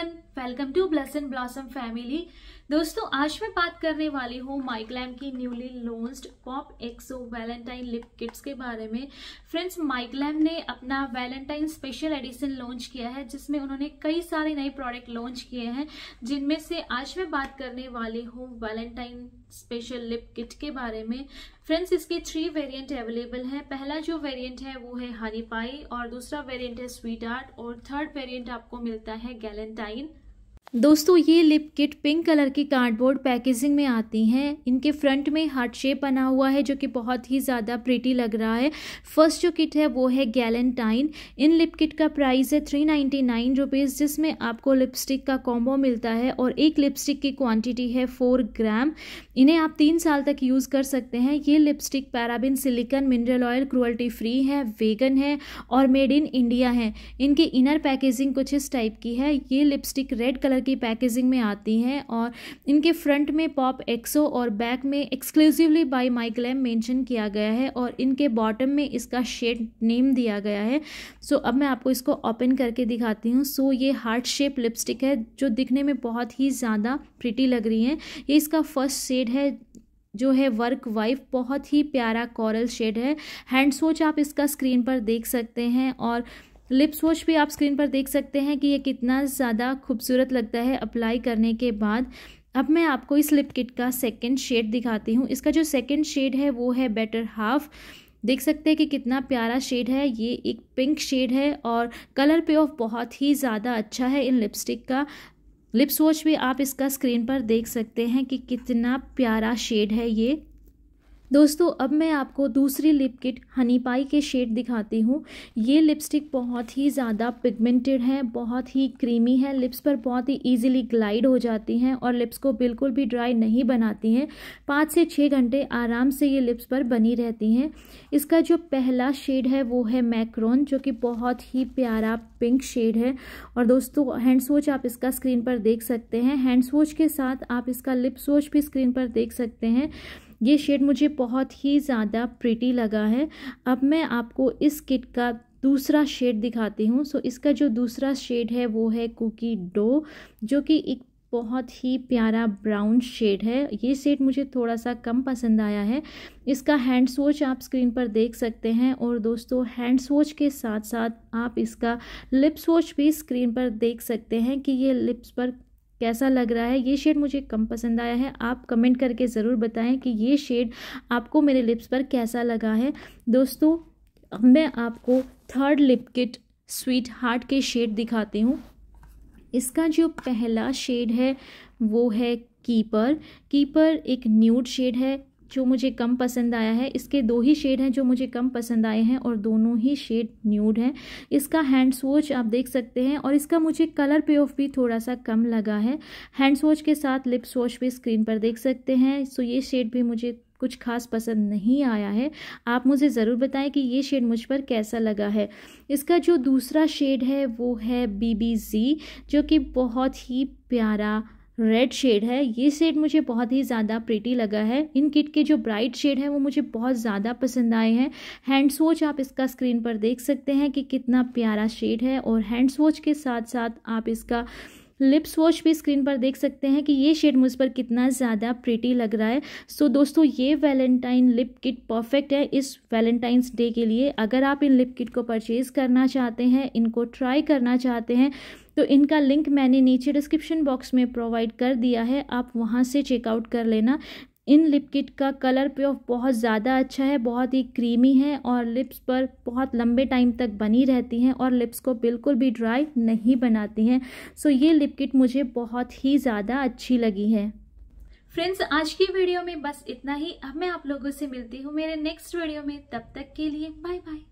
everyone. Welcome to blush and blossom family दोस्तों आज मैं बात करने वाली हूँ माइकलैम की newly launched POPxo Valentine lip kits के बारे में फ्रेंड्स माइकलैम ने अपना वैलेंटाइन स्पेशल एडिशन लॉन्च किया है जिसमें उन्होंने कई सारे नए प्रोडक्ट लॉन्च किए हैं जिनमें से आज मैं बात करने वाली हूँ वैलेंटाइन स्पेशल लिप किट के बारे में फ्रेंड्स इसके थ्री वेरिएंट अवेलेबल हैं पहला जो वेरिएंट है वो है हनी पाई और दूसरा वेरिएंट है स्वीट आर्ट और थर्ड वेरिएंट आपको मिलता है गैलेंटाइन दोस्तों ये लिप किट पिंक कलर की कार्डबोर्ड पैकेजिंग में आती हैं इनके फ्रंट में हार्ट शेप बना हुआ है जो कि बहुत ही ज़्यादा प्रिटी लग रहा है फर्स्ट जो किट है वो है गैलेंटाइन इन लिप किट का प्राइस है थ्री नाइन्टी नाइन रुपीज़ जिसमें आपको लिपस्टिक का कॉम्बो मिलता है और एक लिपस्टिक की क्वान्टिटी है फोर ग्राम इन्हें आप तीन साल तक यूज़ कर सकते हैं ये lipstick paraben silicon mineral oil cruelty free है वेगन है और मेड इन इंडिया है इनकी इनर पैकेजिंग कुछ इस टाइप की है ये लिपस्टिक रेड कलर की पैकेजिंग में आती हैं और इनके फ्रंट में पॉप एक्सो और बैक में एक्सक्लूसिवली बाय माइकलैम एम मेंशन किया गया है और इनके बॉटम में इसका शेड नेम दिया गया है सो अब मैं आपको इसको ओपन करके दिखाती हूँ सो ये हार्ट शेप लिपस्टिक है जो दिखने में बहुत ही ज़्यादा प्रिटी लग रही है ये इसका फर्स्ट शेड है जो है वर्क वाइफ बहुत ही प्यारा कॉरल शेड है हैंड सोच आप इसका स्क्रीन पर देख सकते हैं और लिप्स वॉश भी आप स्क्रीन पर देख सकते हैं कि ये कितना ज़्यादा खूबसूरत लगता है अप्लाई करने के बाद अब मैं आपको इस लिप किट का सेकेंड शेड दिखाती हूँ इसका जो सेकेंड शेड है वो है बेटर हाफ़ देख सकते हैं कि कितना प्यारा शेड है ये एक पिंक शेड है और कलर पे ऑफ बहुत ही ज़्यादा अच्छा है इन लिपस्टिक का लिप्स वॉच भी आप इसका स्क्रीन पर देख सकते हैं कि कितना प्यारा शेड है ये दोस्तों अब मैं आपको दूसरी लिप किट हनी पाई के शेड दिखाती हूँ ये लिपस्टिक बहुत ही ज़्यादा पिगमेंटेड है बहुत ही क्रीमी है लिप्स पर बहुत ही ईजिली ग्लाइड हो जाती हैं और लिप्स को बिल्कुल भी ड्राई नहीं बनाती हैं पाँच से छः घंटे आराम से ये लिप्स पर बनी रहती हैं इसका जो पहला शेड है वो है मैक्रोन जो कि बहुत ही प्यारा पिंक शेड है और दोस्तों हैंड स्वच आप इसका स्क्रीन पर देख सकते हैं हैंड स्वच के साथ आप इसका लिप स्वच भी स्क्रीन पर देख सकते हैं ये शेड मुझे बहुत ही ज़्यादा प्रिटी लगा है अब मैं आपको इस किट का दूसरा शेड दिखाती हूँ सो इसका जो दूसरा शेड है वो है कुकी डो जो कि एक बहुत ही प्यारा ब्राउन शेड है ये शेड मुझे थोड़ा सा कम पसंद आया है इसका हैंड सोच आप स्क्रीन पर देख सकते हैं और दोस्तों हैंड सोच के साथ साथ आप इसका लिप सोच भी स्क्रीन पर देख सकते हैं कि ये लिप्स पर कैसा लग रहा है ये शेड मुझे कम पसंद आया है आप कमेंट करके ज़रूर बताएं कि ये शेड आपको मेरे लिप्स पर कैसा लगा है दोस्तों मैं आपको third lip kit sweetheart के शेड दिखाती हूँ इसका जो पहला शेड है वो है कीपर कीपर एक न्यूड शेड है जो मुझे कम पसंद आया है इसके दो ही शेड हैं जो मुझे कम पसंद आए हैं और दोनों ही शेड न्यूड हैं इसका हैंड स्वॉच आप देख सकते हैं और इसका मुझे कलर पे ऑफ भी थोड़ा सा कम लगा है हैंड स्वॉच के साथ लिप स्वॉच भी स्क्रीन पर देख सकते हैं सो ये शेड भी मुझे कुछ खास पसंद नहीं आया है आप मुझे ज़रूर बताएं कि ये शेड मुझ पर कैसा लगा है इसका जो दूसरा शेड है वो है बी बी जी जो कि बहुत ही प्यारा रेड शेड है ये शेड मुझे बहुत ही ज़्यादा प्रीटी लगा है इन किट के जो ब्राइट शेड हैं वो मुझे बहुत ज़्यादा पसंद आए हैं हैंड वॉच आप इसका स्क्रीन पर देख सकते हैं कि कितना प्यारा शेड है और हैंड वॉच के साथ साथ आप इसका लिप वॉश भी स्क्रीन पर देख सकते हैं कि ये शेड मुझ पर कितना ज़्यादा प्रिटी लग रहा है सो so, दोस्तों ये वैलेंटाइन लिप किट परफेक्ट है इस वैलेंटाइंस डे के लिए अगर आप इन लिप किट को परचेज़ करना चाहते हैं इनको ट्राई करना चाहते हैं तो इनका लिंक मैंने नीचे डिस्क्रिप्शन बॉक्स में प्रोवाइड कर दिया है आप वहाँ से चेकआउट कर लेना इन लिप किट का कलर पे ऑफ बहुत ज़्यादा अच्छा है बहुत ही क्रीमी है और लिप्स पर बहुत लंबे टाइम तक बनी रहती हैं और लिप्स को बिल्कुल भी ड्राई नहीं बनाती हैं सो ये लिप किट मुझे बहुत ही ज़्यादा अच्छी लगी है फ्रेंड्स आज की वीडियो में बस इतना ही अब मैं आप लोगों से मिलती हूँ मेरे नेक्स्ट वीडियो में तब तक के लिए बाय बाय